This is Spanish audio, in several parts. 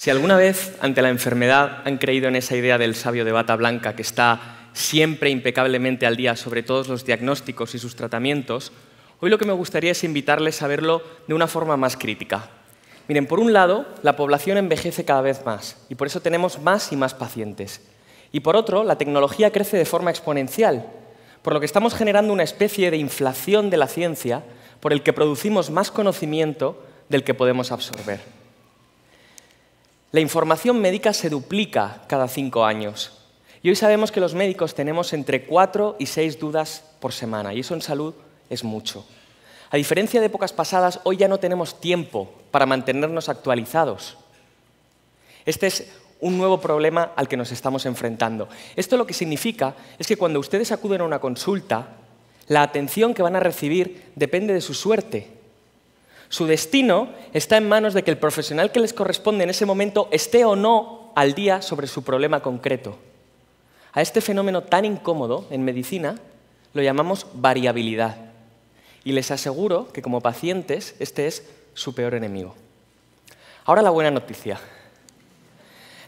Si alguna vez ante la enfermedad han creído en esa idea del sabio de bata blanca que está siempre impecablemente al día sobre todos los diagnósticos y sus tratamientos, hoy lo que me gustaría es invitarles a verlo de una forma más crítica. Miren, por un lado, la población envejece cada vez más y por eso tenemos más y más pacientes. Y por otro, la tecnología crece de forma exponencial, por lo que estamos generando una especie de inflación de la ciencia por el que producimos más conocimiento del que podemos absorber. La información médica se duplica cada cinco años. Y hoy sabemos que los médicos tenemos entre cuatro y seis dudas por semana, y eso en salud es mucho. A diferencia de épocas pasadas, hoy ya no tenemos tiempo para mantenernos actualizados. Este es un nuevo problema al que nos estamos enfrentando. Esto lo que significa es que cuando ustedes acuden a una consulta, la atención que van a recibir depende de su suerte, su destino está en manos de que el profesional que les corresponde en ese momento esté o no al día sobre su problema concreto. A este fenómeno tan incómodo en medicina lo llamamos variabilidad. Y les aseguro que como pacientes este es su peor enemigo. Ahora la buena noticia.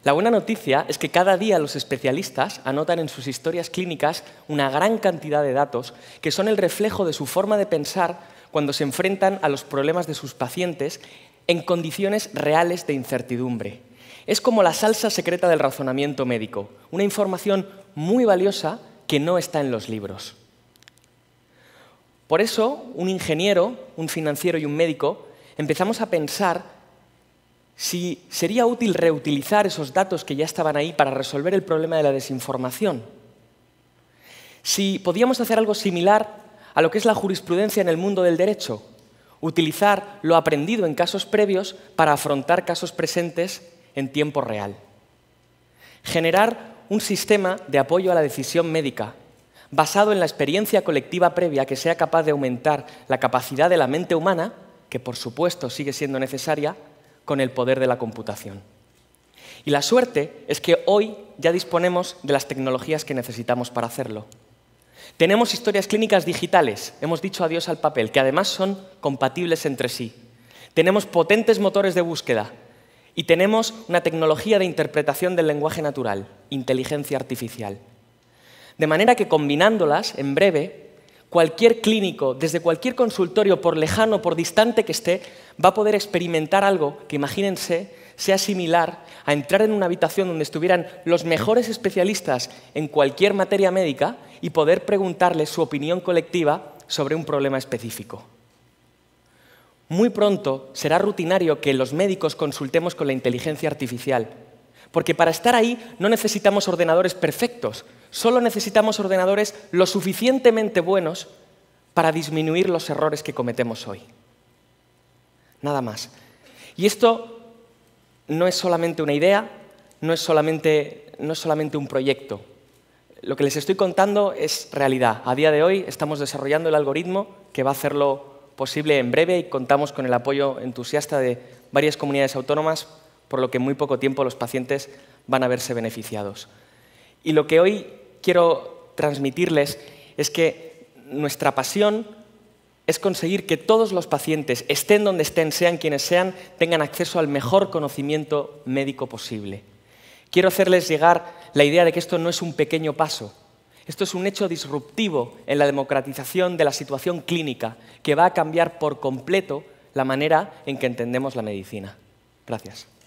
La buena noticia es que cada día los especialistas anotan en sus historias clínicas una gran cantidad de datos que son el reflejo de su forma de pensar cuando se enfrentan a los problemas de sus pacientes en condiciones reales de incertidumbre. Es como la salsa secreta del razonamiento médico, una información muy valiosa que no está en los libros. Por eso, un ingeniero, un financiero y un médico empezamos a pensar si sería útil reutilizar esos datos que ya estaban ahí para resolver el problema de la desinformación, si podíamos hacer algo similar a lo que es la jurisprudencia en el mundo del derecho, utilizar lo aprendido en casos previos para afrontar casos presentes en tiempo real, generar un sistema de apoyo a la decisión médica basado en la experiencia colectiva previa que sea capaz de aumentar la capacidad de la mente humana, que por supuesto sigue siendo necesaria, con el poder de la computación. Y la suerte es que hoy ya disponemos de las tecnologías que necesitamos para hacerlo. Tenemos historias clínicas digitales, hemos dicho adiós al papel, que además son compatibles entre sí. Tenemos potentes motores de búsqueda y tenemos una tecnología de interpretación del lenguaje natural, inteligencia artificial. De manera que combinándolas, en breve, cualquier clínico, desde cualquier consultorio, por lejano, por distante que esté, va a poder experimentar algo que, imagínense, sea similar a entrar en una habitación donde estuvieran los mejores especialistas en cualquier materia médica y poder preguntarles su opinión colectiva sobre un problema específico. Muy pronto será rutinario que los médicos consultemos con la inteligencia artificial porque para estar ahí no necesitamos ordenadores perfectos, solo necesitamos ordenadores lo suficientemente buenos para disminuir los errores que cometemos hoy. Nada más. Y esto no es solamente una idea, no es solamente, no es solamente un proyecto. Lo que les estoy contando es realidad. A día de hoy estamos desarrollando el algoritmo que va a hacerlo posible en breve y contamos con el apoyo entusiasta de varias comunidades autónomas por lo que en muy poco tiempo los pacientes van a verse beneficiados. Y lo que hoy quiero transmitirles es que nuestra pasión es conseguir que todos los pacientes, estén donde estén, sean quienes sean, tengan acceso al mejor conocimiento médico posible. Quiero hacerles llegar la idea de que esto no es un pequeño paso, esto es un hecho disruptivo en la democratización de la situación clínica que va a cambiar por completo la manera en que entendemos la medicina. Gracias.